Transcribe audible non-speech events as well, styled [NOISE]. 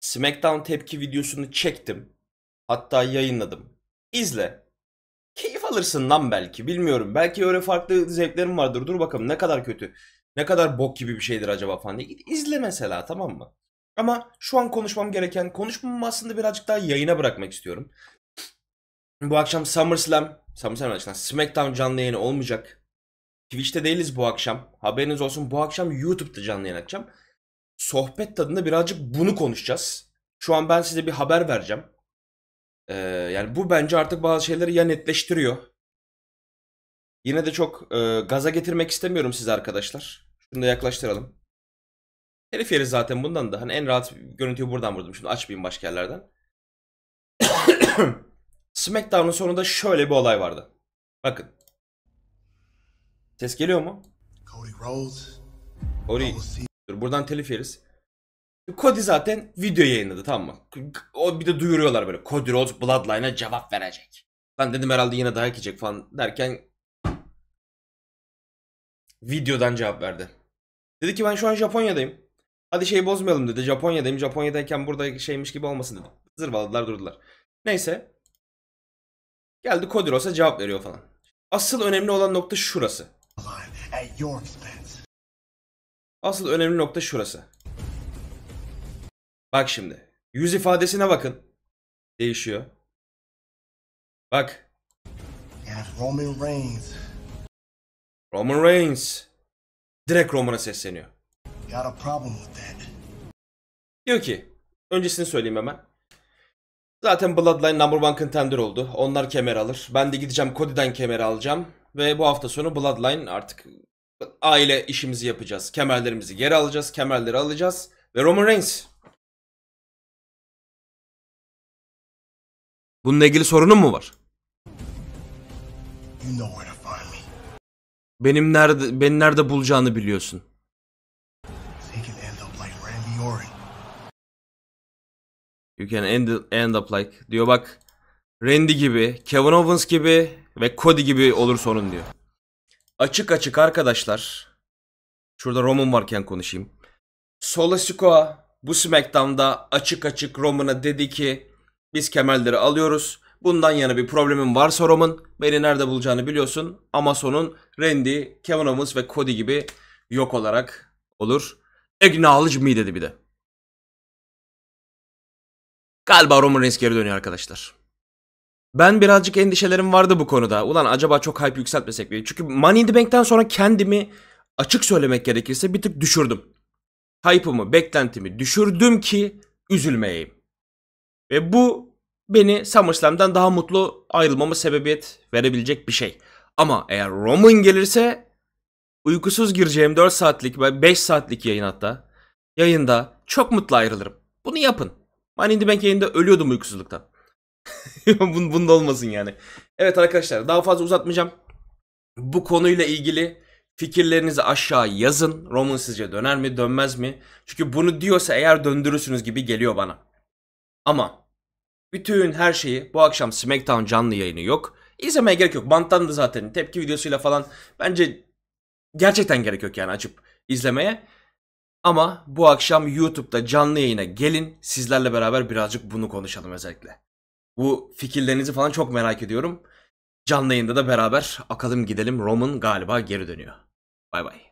SmackDown tepki videosunu çektim. Hatta yayınladım. İzle. Keyif alırsın lan belki. Bilmiyorum. Belki öyle farklı zevklerim vardır. Dur bakalım ne kadar kötü. Ne kadar bok gibi bir şeydir acaba falan diye. Git mesela tamam mı? Ama şu an konuşmam gereken, konuşmamı aslında birazcık daha yayına bırakmak istiyorum. Bu akşam SummerSlam, SummerSlam açıdan SmackDown canlı yayını olmayacak. Twitch'te değiliz bu akşam. Haberiniz olsun bu akşam YouTube'da canlı yayın açacağım sohbet tadında birazcık bunu konuşacağız. Şu an ben size bir haber vereceğim. Ee, yani bu bence artık bazı şeyleri ya netleştiriyor. Yine de çok e, gaza getirmek istemiyorum sizi arkadaşlar. Şunu da yaklaştıralım. Herif yeri zaten bundan da. Hani en rahat görüntüyü buradan vurdum. Şimdi açmayayım başka yerlerden. [COUGHS] SmackDown'un sonunda şöyle bir olay vardı. Bakın. Ses geliyor mu? Cody Rhodes. Cody. Dur buradan telif yeriz. Cody zaten video yayınladı tamam mı? O bir de duyuruyorlar böyle. Cody Rhodes Bloodline'a cevap verecek. Ben dedim herhalde yine dayak yiyecek falan derken videodan cevap verdi. Dedi ki ben şu an Japonya'dayım. Hadi şeyi bozmayalım dedi. Japonya'dayım. Japonya'dayken burada şeymiş gibi olmasın dedi. Zırvaladılar durdular. Neyse. Geldi Cody Rhodes'a e cevap veriyor falan. Asıl önemli olan nokta şurası. At your expense. Asıl önemli nokta şurası. Bak şimdi. Yüz ifadesine bakın. Değişiyor. Bak. Roman Reigns. Roman Reigns. Direkt Roman'a sesleniyor. Diyor ki. Öncesini söyleyeyim hemen. Zaten Bloodline number one contender oldu. Onlar kemer alır. Ben de gideceğim Cody'den kemer alacağım. Ve bu hafta sonu Bloodline artık aile işimizi yapacağız. Kemerlerimizi geri alacağız. Kemerleri alacağız. Ve Roman Reigns. Bununla ilgili sorunun mu var? Benim nerede beni nerede bulacağını biliyorsun. You can end, end up like diyor bak Randy gibi, Kevin Owens gibi ve Cody gibi olur sorun diyor. Açık açık arkadaşlar. Şurada Roman varken konuşayım. Solasikoa bu SmackDown'da açık açık Roman'a dedi ki biz kemerleri alıyoruz. Bundan yana bir problemin varsa Roman beni nerede bulacağını biliyorsun. Amazon'un Randy, Kevin Owens ve Cody gibi yok olarak olur. Acknowledge me dedi bir de. Galiba Roman Reigns geri dönüyor arkadaşlar. Ben birazcık endişelerim vardı bu konuda. Ulan acaba çok hype yükseltmesek mi? Çünkü Money in the Bank'ten sonra kendimi açık söylemek gerekirse bir tık düşürdüm. Hype'ımı, beklentimi düşürdüm ki üzülmeyeyim. Ve bu beni SummerSlam'dan daha mutlu ayrılmama sebebiyet verebilecek bir şey. Ama eğer Roman gelirse uykusuz gireceğim 4 saatlik 5 saatlik yayın hatta yayında çok mutlu ayrılırım. Bunu yapın. Money in the Bank yayında ölüyordum uykusuzluktan. [LAUGHS] Bun, bunda olmasın yani. Evet arkadaşlar daha fazla uzatmayacağım. Bu konuyla ilgili fikirlerinizi aşağı yazın. Roman sizce döner mi dönmez mi? Çünkü bunu diyorsa eğer döndürürsünüz gibi geliyor bana. Ama bütün her şeyi bu akşam SmackDown canlı yayını yok. İzlemeye gerek yok. Banttan da zaten tepki videosuyla falan bence gerçekten gerek yok yani açıp izlemeye. Ama bu akşam YouTube'da canlı yayına gelin. Sizlerle beraber birazcık bunu konuşalım özellikle. Bu fikirlerinizi falan çok merak ediyorum. Canlı yayında da beraber akalım gidelim. Roman galiba geri dönüyor. Bay bay.